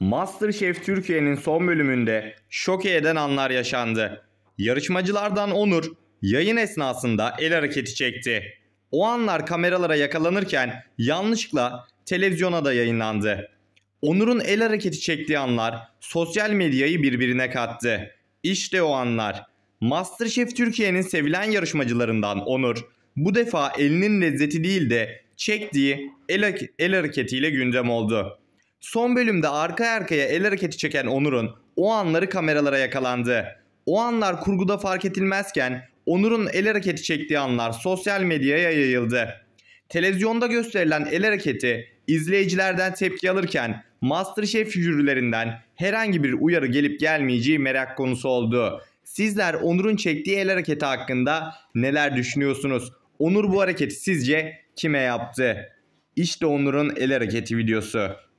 Masterchef Türkiye'nin son bölümünde şok eden anlar yaşandı. Yarışmacılardan Onur yayın esnasında el hareketi çekti. O anlar kameralara yakalanırken yanlışlıkla televizyona da yayınlandı. Onur'un el hareketi çektiği anlar sosyal medyayı birbirine kattı. İşte o anlar. Masterchef Türkiye'nin sevilen yarışmacılarından Onur bu defa elinin lezzeti değil de çektiği el, el hareketiyle gündem oldu. Son bölümde arka arkaya el hareketi çeken Onur'un o anları kameralara yakalandı. O anlar kurguda fark edilmezken Onur'un el hareketi çektiği anlar sosyal medyaya yayıldı. Televizyonda gösterilen el hareketi izleyicilerden tepki alırken Masterchef jürilerinden herhangi bir uyarı gelip gelmeyeceği merak konusu oldu. Sizler Onur'un çektiği el hareketi hakkında neler düşünüyorsunuz? Onur bu hareketi sizce kime yaptı? İşte Onur'un el hareketi videosu.